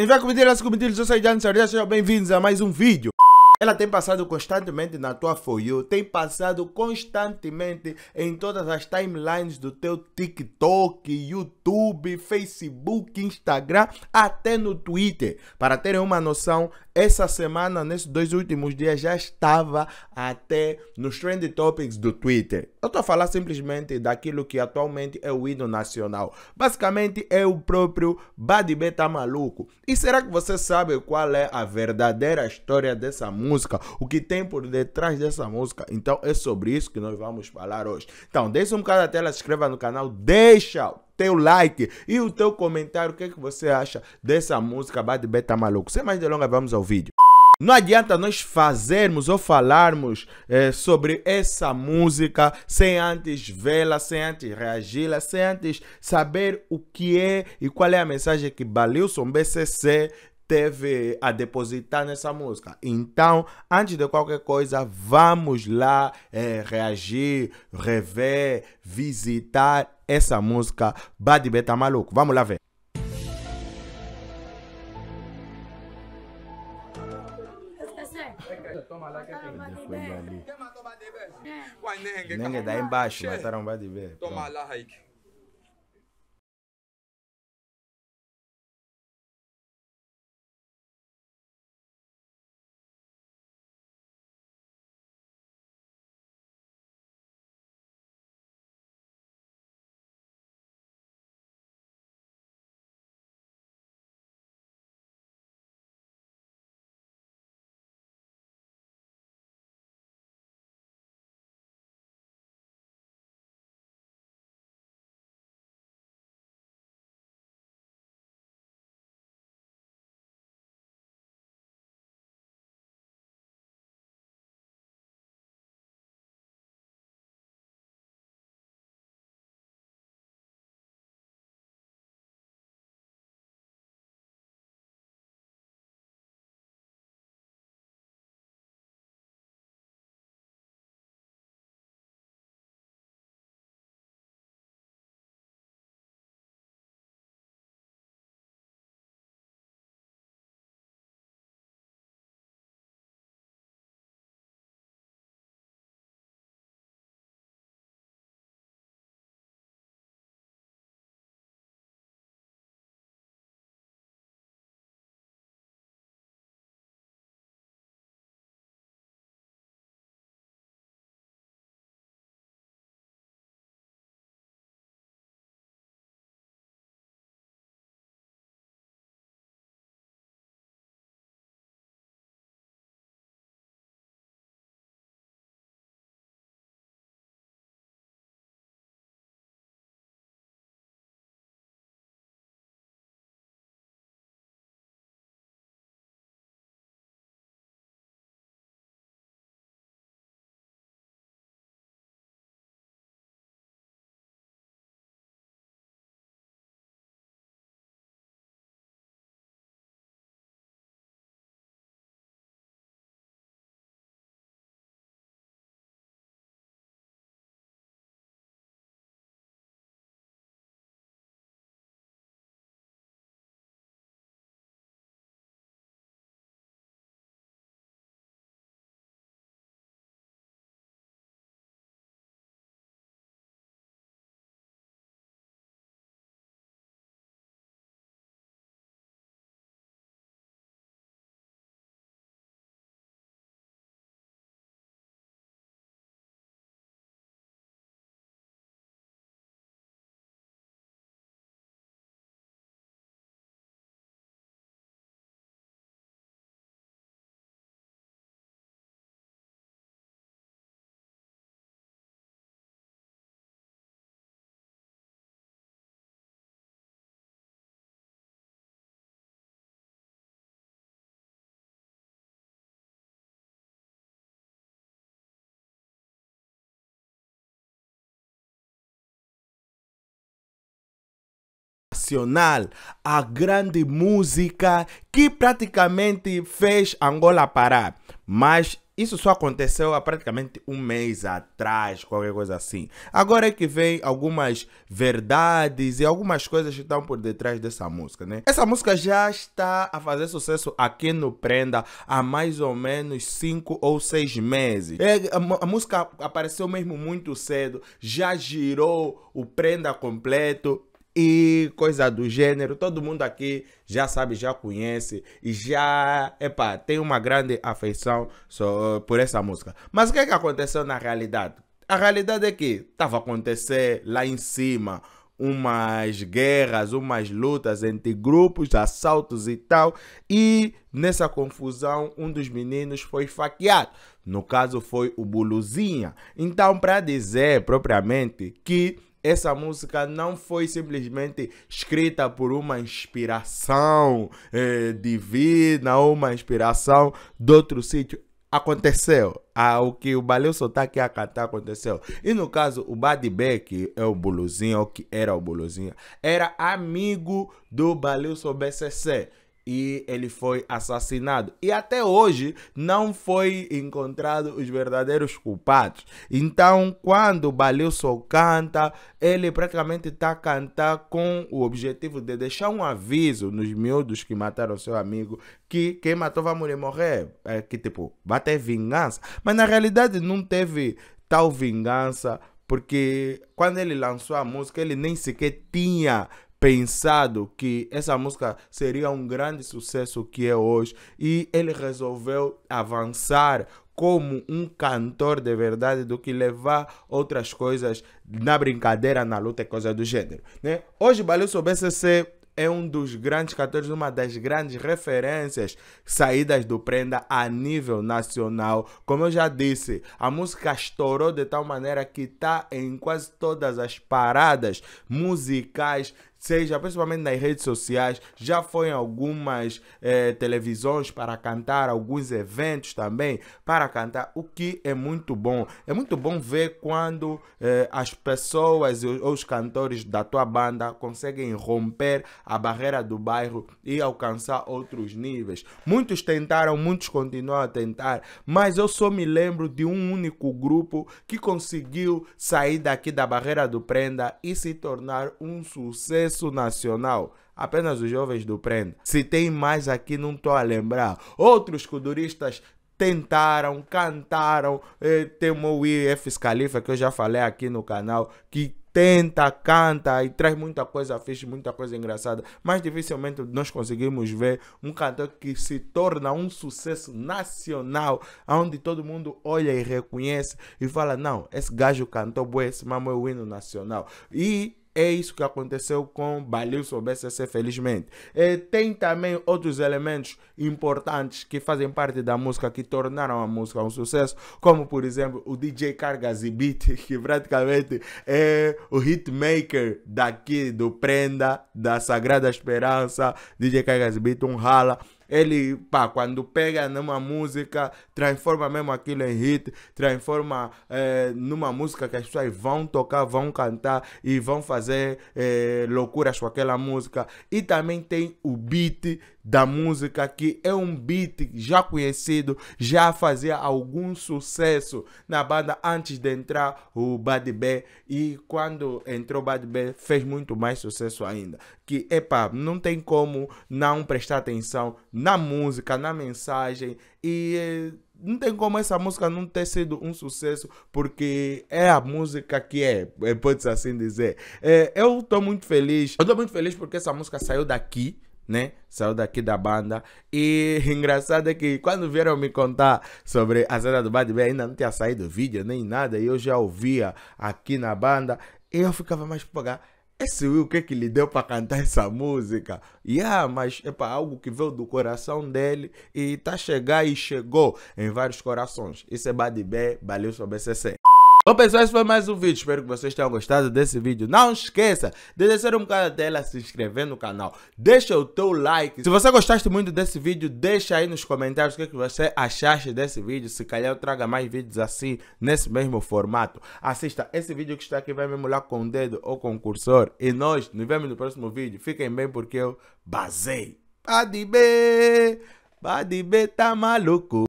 Enfim, vez de cometer esse cometido, eu sou Jan Sardinha, sejam bem-vindos a mais um vídeo. Ela tem passado constantemente na tua For You, tem passado constantemente em todas as timelines do teu TikTok, YouTube, Facebook, Instagram, até no Twitter. Para terem uma noção, essa semana, nesses dois últimos dias, já estava até nos trend topics do Twitter. Eu estou a falar simplesmente daquilo que atualmente é o hino nacional. Basicamente é o próprio Bad Beta tá maluco. E será que você sabe qual é a verdadeira história dessa música? O que tem por detrás dessa música? Então é sobre isso que nós vamos falar hoje. Então, deixa um bocado a tela, se inscreva no canal, deixa teu like e o teu comentário. O que é que você acha dessa música Bad Beta Maluco? Sem mais delongas, vamos ao vídeo. Não adianta nós fazermos ou falarmos eh, sobre essa música sem antes vê-la, sem antes reagi-la, sem antes saber o que é e qual é a mensagem que Balilson BCC teve a depositar nessa música. Então, antes de qualquer coisa, vamos lá é, reagir, rever, visitar essa música Bad Beta tá Maluco. Vamos lá ver. Nengue tá é daí é, embaixo, mataram Bad Beta. Toma lá, Raik. nacional, a grande música que praticamente fez Angola parar. Mas isso só aconteceu há praticamente um mês atrás, qualquer coisa assim. Agora é que vem algumas verdades e algumas coisas que estão por detrás dessa música, né? Essa música já está a fazer sucesso aqui no Prenda há mais ou menos 5 ou 6 meses. É, a, a, música apareceu mesmo muito cedo, já girou o Prenda completo e coisa do gênero. Todo mundo aqui já sabe, já conhece e já, epa, tem uma grande afeição só por essa música. Mas o que é que aconteceu na realidade? A realidade é que estava acontecendo lá em cima umas guerras, umas lutas entre grupos, assaltos e tal, e nessa confusão um dos meninos foi faqueado. No caso foi o Buluzinha. Então, para dizer propriamente que essa música não foi simplesmente escrita por uma inspiração eh, divina ou uma inspiração de outro sítio. Aconteceu. Ah, o que o Baleu Sotaque ia cantar aconteceu. E no caso, o Badibé, que é o Buluzinha, ou que era o Buluzinha, era amigo do Baleu BCC e ele foi assassinado. E até hoje não foi encontrado os verdadeiros culpados. Então, quando Balilson canta, ele praticamente está a cantar com o objetivo de deixar um aviso nos miúdos que mataram seu amigo que quem matou vai morrer, morrer. É, que tipo, vai ter vingança. Mas na realidade não teve tal vingança porque quando ele lançou a música ele nem sequer tinha pensado que essa música seria um grande sucesso que é hoje e ele resolveu avançar como um cantor de verdade do que levar outras coisas na brincadeira, na luta e coisa do gênero, né? Hoje Balu soubesse ser é um dos grandes cantores, uma das grandes referências saídas do Prenda a nível nacional. Como eu já disse, a música estourou de tal maneira que está em quase todas as paradas musicais seja principalmente nas redes sociais, já foi em algumas eh, televisões para cantar, alguns eventos também para cantar, o que é muito bom. É muito bom ver quando eh, as pessoas ou os cantores da tua banda conseguem romper a barreira do bairro e alcançar outros níveis. Muitos tentaram, muitos continuam a tentar, mas eu só me lembro de um único grupo que conseguiu sair daqui da barreira do prenda e se tornar um sucesso Congresso Nacional. Apenas os jovens do prenda Se tem mais aqui, não estou a lembrar. Outros kuduristas tentaram, cantaram. Eh, tem o IF califa que eu já falei aqui no canal, que tenta, canta e traz muita coisa fixe, muita coisa engraçada, mas dificilmente nós conseguimos ver um cantor que se torna um sucesso nacional, onde todo mundo olha e reconhece e fala: não, esse gajo cantou bem, esse mamão é o hino nacional. E é isso que aconteceu com Balilson BCC, felizmente. tem também outros elementos importantes que fazem parte da música, que tornaram a música um sucesso, como, por exemplo, o DJ Cargas e Beat, que praticamente é o hitmaker daqui do Prenda, da Sagrada Esperança, DJ Cargas e Beat, um rala ele, pá, quando pega numa música, transforma mesmo aquilo em hit, transforma eh, numa música que as pessoas vão tocar, vão cantar e vão fazer eh, loucuras com aquela música. E também tem o beat da música que é um beat já conhecido, já fazia algum sucesso na banda antes de entrar o Bad B e quando entrou o Bad B fez muito mais sucesso ainda. Que epa, não tem como não prestar atenção na música, na mensagem e eh, não tem como essa música não ter sido um sucesso, porque é a música que é, eh, pode-se assim dizer. É, eu estou muito feliz, eu estou muito feliz porque essa música saiu daqui, né? Saiu daqui da banda. E engraçado é que quando vieram me contar sobre a cena do Bad Bay, ainda não tinha saído vídeo nem nada. E eu já ouvia aqui na banda. E eu ficava mais pagar. Esse Will, o que é que lhe deu para cantar essa música? Yeah, mas é para algo que veio do coração dele e tá chegar e chegou em vários corações. Isso é Bad B, valeu sobre CC. Bom pessoal, esse foi mais um vídeo, espero que vocês tenham gostado desse vídeo. Não esqueça de descer um bocado a tela, se inscrever no canal, deixa o teu like. Se você gostaste muito desse vídeo, deixa aí nos comentários o que, é que você achaste desse vídeo, se calhar eu traga mais vídeos assim, nesse mesmo formato. Assista esse vídeo que está aqui, vai me molhar com o dedo ou com o cursor. E nós nos vemos no próximo vídeo, fiquem bem porque eu basei. Badibê, Badibê tá maluco.